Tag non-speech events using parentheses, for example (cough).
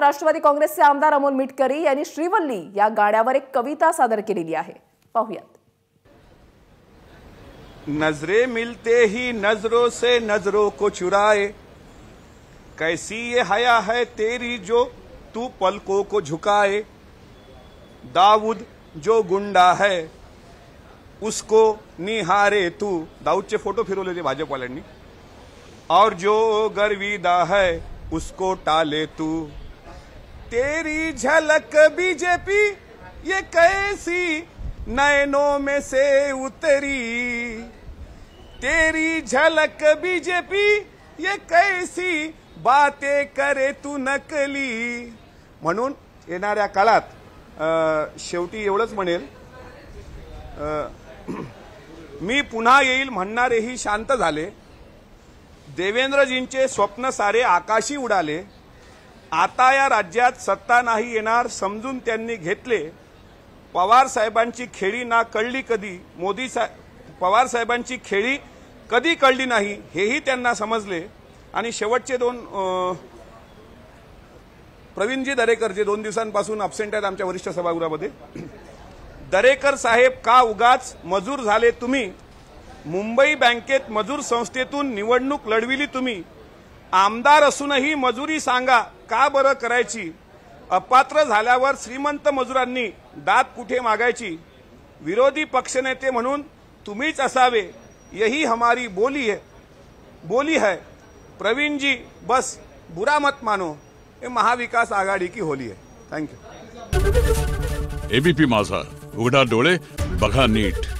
महाराष्ट्रात राष्ट्रवादी काँग्रेसचे आमदार अमोल मिटकरी यांनी श्रीवल्ली या गाण्यावर एक कविता सादर केलेली आहे पाहुयात नजरे मिलते ही नजरों से नजरों को चुराए कैसी ये हया है तेरी जो तू पलकों को झुकाए दाऊद जो गुंडा है उसको निहारे तू दाऊद दाऊदचे फोटो फिर फिरवलेले वाले और जो गर्विदा है उसको टाले तू तेरी झलक बीजेपी ये कैसी नयनों में से उतरी तेरी झलक बीजेपी ये कैसी बाते करे तू नकली म्हणून येणाऱ्या काळात शेवटी एवढंच म्हणेल (clears throat) मी पुन्हा येईल म्हणणारेही शांत झाले देवेंद्रजींचे स्वप्न सारे आकाशी उडाले आता या राज्यात सत्ता नाही येणार समजून त्यांनी घेतले पवार साहेबांची खेळी ना कळली कधी मोदी सा पवार साहेबांची खेळी कधी कळली नाही हेही त्यांना समजले आणि शेवटचे दोन प्रवीणजी दरेकर जे दोन दिवसांपासून अब्सेंट आहेत आमच्या वरिष्ठ सभागृहामध्ये दरेकर साहेब का उगाच मजूर झाले तुम्ही मुंबई बँकेत मजूर संस्थेतून निवडणूक लढविली तुम्ही आमदार असूनही मजुरी सांगा का बरं करायची अपात्र झाल्यावर श्रीमंत मजुरांनी दात कुठे मागायची विरोधी पक्षनेते म्हणून तुम्हीच असावे यही हमारी बोली है बोली है प्रवीण जी बस बुरा मत मानो हे महाविकास आघाडी की होली आहे थँक्यू एबीपी माझा उघडा डोळे बघा नीट